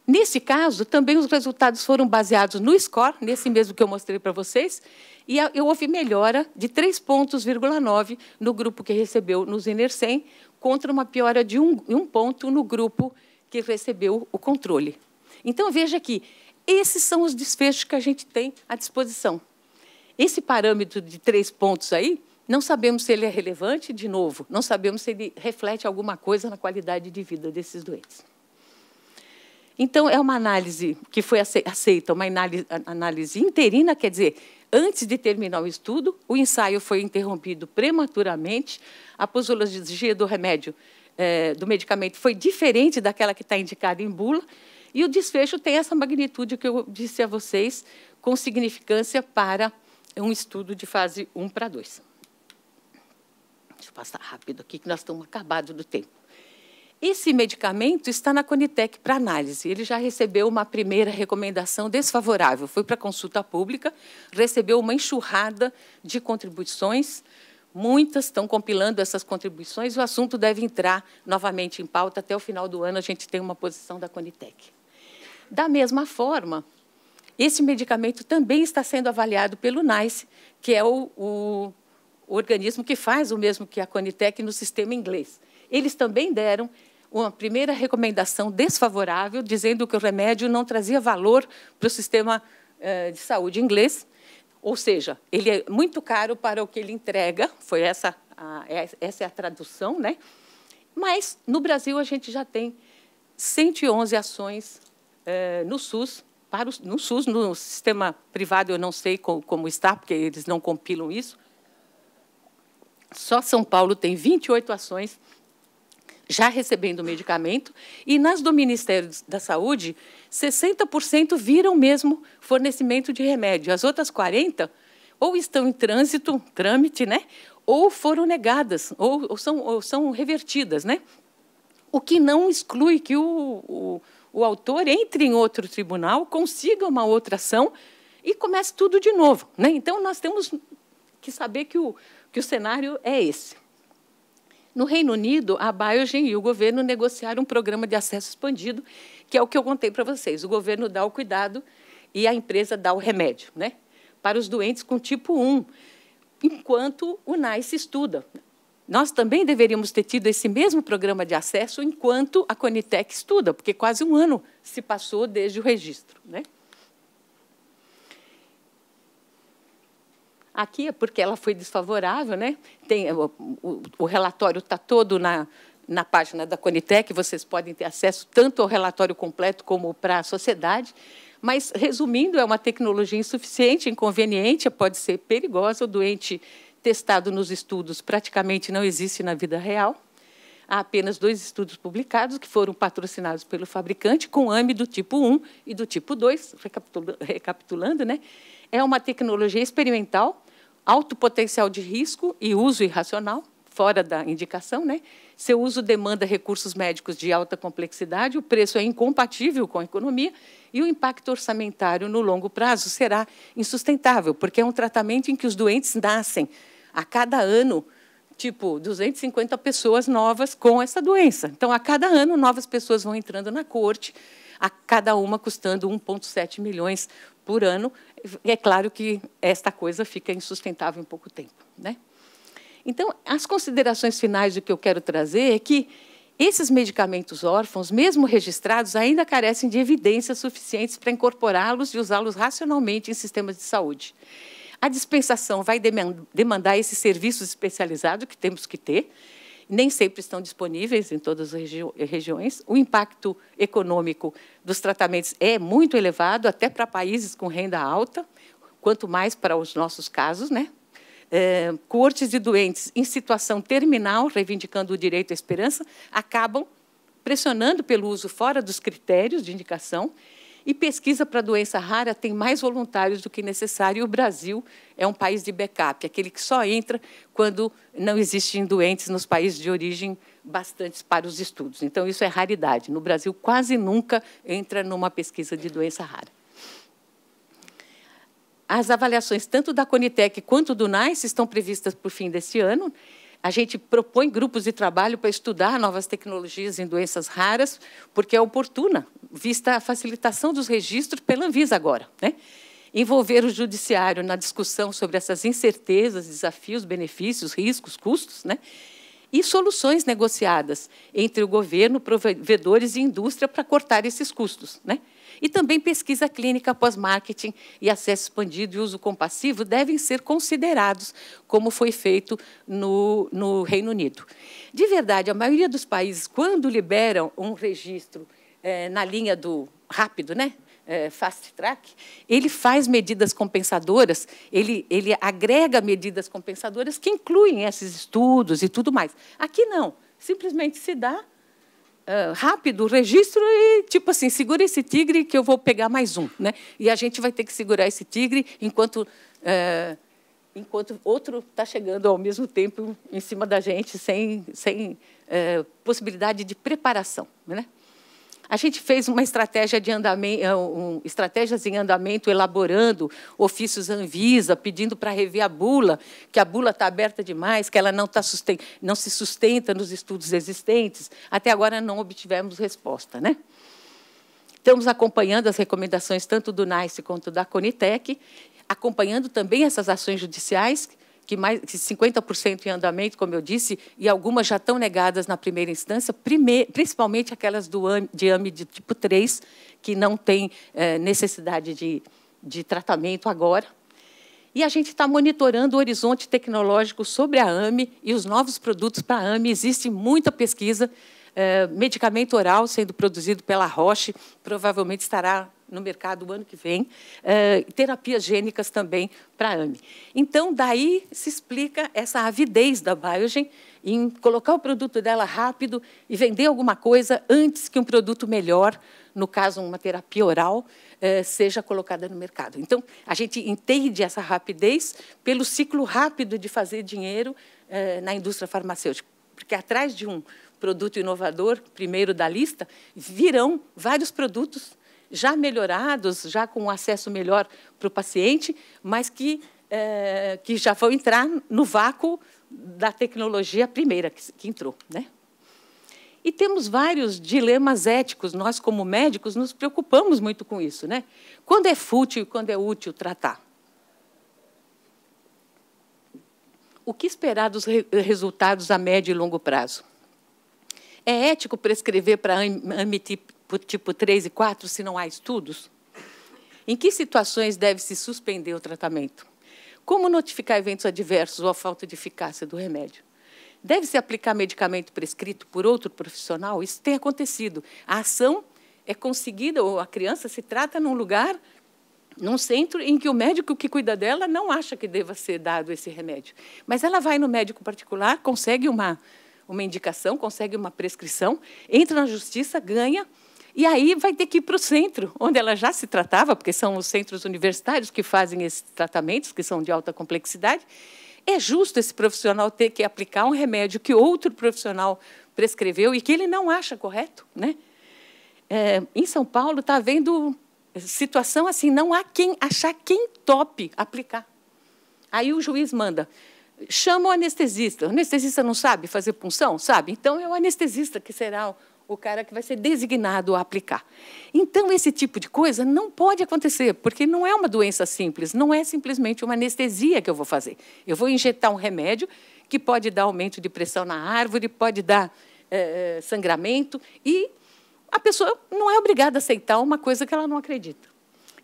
Nesse caso, também os resultados foram baseados no score, nesse mesmo que eu mostrei para vocês, e eu houve melhora de 3,9 pontos no grupo que recebeu nos 100 contra uma piora de um, um ponto no grupo que recebeu o controle. Então, veja que esses são os desfechos que a gente tem à disposição. Esse parâmetro de três pontos aí, não sabemos se ele é relevante, de novo, não sabemos se ele reflete alguma coisa na qualidade de vida desses doentes. Então, é uma análise que foi aceita, uma análise, interina, quer dizer, antes de terminar o estudo, o ensaio foi interrompido prematuramente, a posologia do remédio, é, do medicamento, foi diferente daquela que está indicada em bula, e o desfecho tem essa magnitude que eu disse a vocês, com significância para um estudo de fase 1 para 2. Deixa eu passar rápido aqui, que nós estamos acabados do tempo. Esse medicamento está na Conitec para análise. Ele já recebeu uma primeira recomendação desfavorável. Foi para consulta pública, recebeu uma enxurrada de contribuições. Muitas estão compilando essas contribuições. O assunto deve entrar novamente em pauta. Até o final do ano, a gente tem uma posição da Conitec. Da mesma forma, esse medicamento também está sendo avaliado pelo NICE, que é o, o organismo que faz o mesmo que a Conitec no sistema inglês. Eles também deram uma primeira recomendação desfavorável, dizendo que o remédio não trazia valor para o sistema eh, de saúde inglês, ou seja, ele é muito caro para o que ele entrega, foi essa a, essa é a tradução, né? Mas no Brasil a gente já tem 111 ações eh, no SUS, para o, no SUS, no sistema privado eu não sei como, como está, porque eles não compilam isso, só São Paulo tem 28 ações já recebendo medicamento, e nas do Ministério da Saúde, 60% viram mesmo fornecimento de remédio. As outras 40% ou estão em trânsito, trâmite, né? ou foram negadas, ou, ou, são, ou são revertidas. Né? O que não exclui que o, o, o autor entre em outro tribunal, consiga uma outra ação e comece tudo de novo. Né? Então, nós temos que saber que o, que o cenário é esse. No Reino Unido, a Biogen e o governo negociaram um programa de acesso expandido, que é o que eu contei para vocês. O governo dá o cuidado e a empresa dá o remédio, né? Para os doentes com tipo 1, enquanto o NICE estuda. Nós também deveríamos ter tido esse mesmo programa de acesso enquanto a Conitec estuda, porque quase um ano se passou desde o registro, né? Aqui é porque ela foi desfavorável, né? Tem, o, o, o relatório está todo na, na página da Conitec, vocês podem ter acesso tanto ao relatório completo como para a sociedade. Mas, resumindo, é uma tecnologia insuficiente, inconveniente, pode ser perigosa. O doente testado nos estudos praticamente não existe na vida real. Há apenas dois estudos publicados que foram patrocinados pelo fabricante com AMI do tipo 1 e do tipo 2, tipo recapitulando, né? É uma tecnologia experimental alto potencial de risco e uso irracional, fora da indicação, né? Seu uso demanda recursos médicos de alta complexidade, o preço é incompatível com a economia e o impacto orçamentário no longo prazo será insustentável, porque é um tratamento em que os doentes nascem a cada ano, tipo, 250 pessoas novas com essa doença. Então, a cada ano, novas pessoas vão entrando na corte, a cada uma custando 1,7 milhões por ano. É claro que esta coisa fica insustentável em pouco tempo. Né? Então, as considerações finais do que eu quero trazer é que esses medicamentos órfãos, mesmo registrados, ainda carecem de evidências suficientes para incorporá-los e usá-los racionalmente em sistemas de saúde. A dispensação vai demandar esse serviço especializado que temos que ter, nem sempre estão disponíveis em todas as regi regiões. O impacto econômico dos tratamentos é muito elevado, até para países com renda alta, quanto mais para os nossos casos, né? É, cortes de doentes em situação terminal, reivindicando o direito à esperança, acabam pressionando pelo uso fora dos critérios de indicação e pesquisa para doença rara tem mais voluntários do que necessário. E o Brasil é um país de backup, aquele que só entra quando não existem doentes nos países de origem bastantes para os estudos. Então, isso é raridade. No Brasil, quase nunca entra numa pesquisa de doença rara. As avaliações tanto da Conitec quanto do NICE estão previstas para o fim deste ano. A gente propõe grupos de trabalho para estudar novas tecnologias em doenças raras, porque é oportuna, vista a facilitação dos registros pela Anvisa agora. Né? Envolver o judiciário na discussão sobre essas incertezas, desafios, benefícios, riscos, custos, né? e soluções negociadas entre o governo, provedores e indústria para cortar esses custos. Né? E também pesquisa clínica pós-marketing e acesso expandido e uso compassivo devem ser considerados, como foi feito no, no Reino Unido. De verdade, a maioria dos países, quando liberam um registro é, na linha do rápido, né? É, fast track, ele faz medidas compensadoras, ele, ele agrega medidas compensadoras que incluem esses estudos e tudo mais. Aqui não, simplesmente se dá rápido o registro e, tipo assim, segura esse tigre que eu vou pegar mais um. Né? E a gente vai ter que segurar esse tigre enquanto, enquanto outro está chegando ao mesmo tempo em cima da gente, sem, sem possibilidade de preparação. Né? A gente fez uma estratégia de andamento, eh, um, estratégias em andamento, elaborando ofícios Anvisa, pedindo para rever a bula, que a bula está aberta demais, que ela não, tá susten não se sustenta nos estudos existentes. Até agora não obtivemos resposta. Né? Estamos acompanhando as recomendações tanto do NICE quanto da Conitec, acompanhando também essas ações judiciais que mais que 50% em andamento, como eu disse, e algumas já estão negadas na primeira instância, primeir, principalmente aquelas do de AMI de tipo 3, que não tem é, necessidade de, de tratamento agora. E a gente está monitorando o horizonte tecnológico sobre a AMI e os novos produtos para a AMI. Existe muita pesquisa. É, medicamento oral sendo produzido pela Roche provavelmente estará no mercado o ano que vem, uh, terapias gênicas também para a AME. Então, daí se explica essa avidez da Biogen em colocar o produto dela rápido e vender alguma coisa antes que um produto melhor, no caso, uma terapia oral, eh, seja colocada no mercado. Então, a gente entende essa rapidez pelo ciclo rápido de fazer dinheiro eh, na indústria farmacêutica. Porque atrás de um produto inovador, primeiro da lista, virão vários produtos já melhorados, já com acesso melhor para o paciente, mas que, é, que já vão entrar no vácuo da tecnologia primeira que, que entrou. Né? E temos vários dilemas éticos. Nós, como médicos, nos preocupamos muito com isso. Né? Quando é fútil e quando é útil tratar? O que esperar dos re resultados a médio e longo prazo? É ético prescrever para tipo 3 tipo e 4, se não há estudos? Em que situações deve-se suspender o tratamento? Como notificar eventos adversos ou a falta de eficácia do remédio? Deve-se aplicar medicamento prescrito por outro profissional? Isso tem acontecido. A ação é conseguida, ou a criança se trata num lugar, num centro, em que o médico que cuida dela não acha que deva ser dado esse remédio. Mas ela vai no médico particular, consegue uma, uma indicação, consegue uma prescrição, entra na justiça, ganha e aí vai ter que ir para o centro, onde ela já se tratava, porque são os centros universitários que fazem esses tratamentos, que são de alta complexidade. É justo esse profissional ter que aplicar um remédio que outro profissional prescreveu e que ele não acha correto, né? É, em São Paulo está havendo situação assim, não há quem achar quem tope aplicar. Aí o juiz manda, chama o anestesista. O anestesista não sabe fazer punção? Sabe? Então é o anestesista que será o cara que vai ser designado a aplicar. Então, esse tipo de coisa não pode acontecer, porque não é uma doença simples, não é simplesmente uma anestesia que eu vou fazer. Eu vou injetar um remédio que pode dar aumento de pressão na árvore, pode dar é, sangramento, e a pessoa não é obrigada a aceitar uma coisa que ela não acredita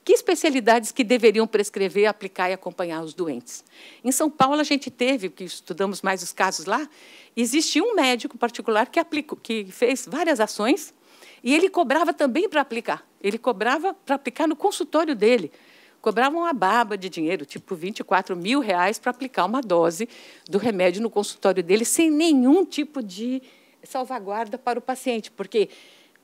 que especialidades que deveriam prescrever, aplicar e acompanhar os doentes. Em São Paulo, a gente teve, que estudamos mais os casos lá, existia um médico particular que, aplicou, que fez várias ações e ele cobrava também para aplicar. Ele cobrava para aplicar no consultório dele. Cobrava uma baba de dinheiro, tipo 24 mil reais, para aplicar uma dose do remédio no consultório dele, sem nenhum tipo de salvaguarda para o paciente, porque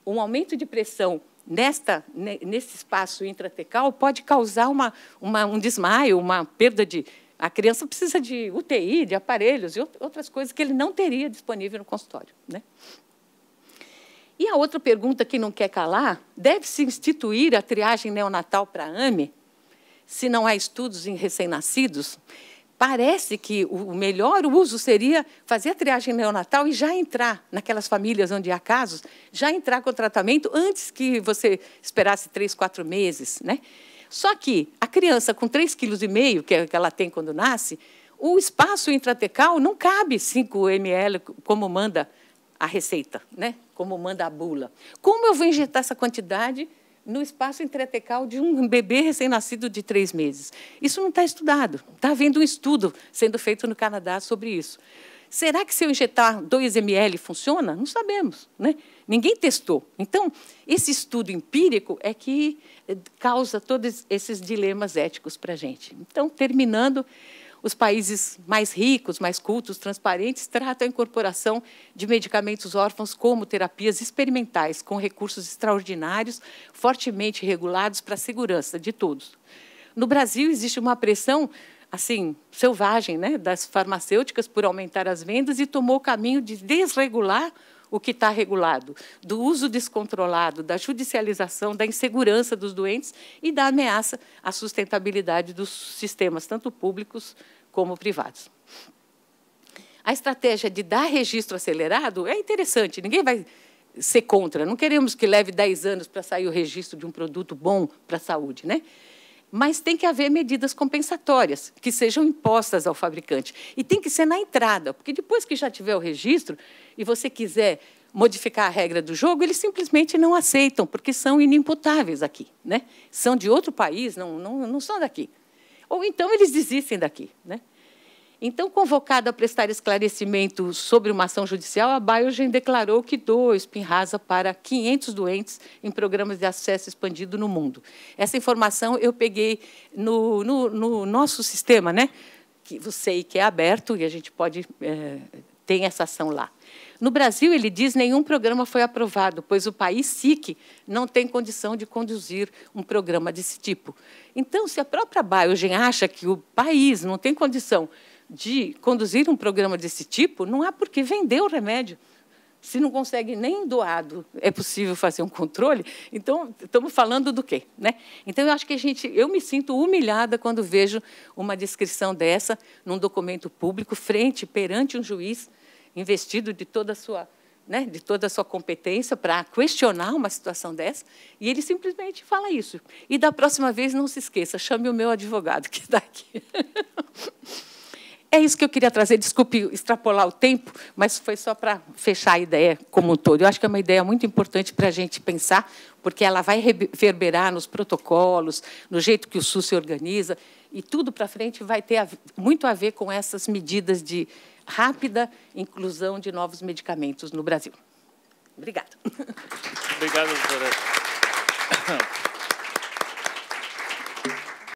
um aumento de pressão nesta, nesse espaço intratecal pode causar uma, uma, um desmaio, uma perda de. A criança precisa de UTI, de aparelhos e outras coisas que ele não teria disponível no consultório. Né? E a outra pergunta que não quer calar: deve-se instituir a triagem neonatal para AME, se não há estudos em recém-nascidos? Parece que o melhor uso seria fazer a triagem neonatal e já entrar naquelas famílias onde há casos, já entrar com o tratamento antes que você esperasse três, quatro meses, né? Só que a criança com 3,5 kg, que, é que ela tem quando nasce, o espaço intratecal não cabe 5 ml, como manda a receita, né? como manda a bula. Como eu vou injetar essa quantidade no espaço entretecal de um bebê recém-nascido de três meses. Isso não está estudado. Está havendo um estudo sendo feito no Canadá sobre isso. Será que se eu injetar 2 ml funciona? Não sabemos, né? Ninguém testou. Então, esse estudo empírico é que eh, causa todos esses dilemas éticos para a gente. Então, terminando, os países mais ricos, mais cultos, transparentes, tratam a incorporação de medicamentos órfãos como terapias experimentais, com recursos extraordinários, fortemente regulados para a segurança de todos. No Brasil, existe uma pressão assim, selvagem né, das farmacêuticas por aumentar as vendas e tomou o caminho de desregular o que está regulado, do uso descontrolado, da judicialização, da insegurança dos doentes e da ameaça à sustentabilidade dos sistemas, tanto públicos como privados. A estratégia de dar registro acelerado é interessante, ninguém vai ser contra. Não queremos que leve 10 anos para sair o registro de um produto bom para a saúde, né? Mas tem que haver medidas compensatórias que sejam impostas ao fabricante. E tem que ser na entrada, porque depois que já tiver o registro e você quiser modificar a regra do jogo, eles simplesmente não aceitam, porque são inimputáveis aqui. Né? São de outro país, não, não, não são daqui. Ou então eles desistem daqui. Né? Então, convocado a prestar esclarecimento sobre uma ação judicial, a Biogen declarou que doou Spinraza para 500 doentes em programas de acesso expandido no mundo. Essa informação eu peguei no, no, no nosso sistema, né? que você sei que é aberto e a gente pode... É, eh, tem essa ação lá. No Brasil, ele diz, nenhum programa foi aprovado, pois o país SIC não tem condição de conduzir um programa desse tipo. Então, se a própria Biogen acha que o país não tem condição de conduzir um programa desse tipo, não há por que vender o remédio. Se não consegue nem doado, é possível fazer um controle. Então, estamos falando do quê? Né? Então, eu acho que a gente, eu me sinto humilhada quando vejo uma descrição dessa num documento público, frente, perante um juiz, investido de toda a sua, né, de toda a sua competência para questionar uma situação dessa, e ele simplesmente fala isso. E da próxima vez, não se esqueça, chame o meu advogado que está aqui. É isso que eu queria trazer. Desculpe extrapolar o tempo, mas foi só para fechar a ideia como um todo. Eu acho que é uma ideia muito importante para a gente pensar, porque ela vai reverberar nos protocolos, no jeito que o SUS se organiza, e tudo para frente vai ter muito a ver com essas medidas de rápida inclusão de novos medicamentos no Brasil. Obrigada. Obrigado, doutora.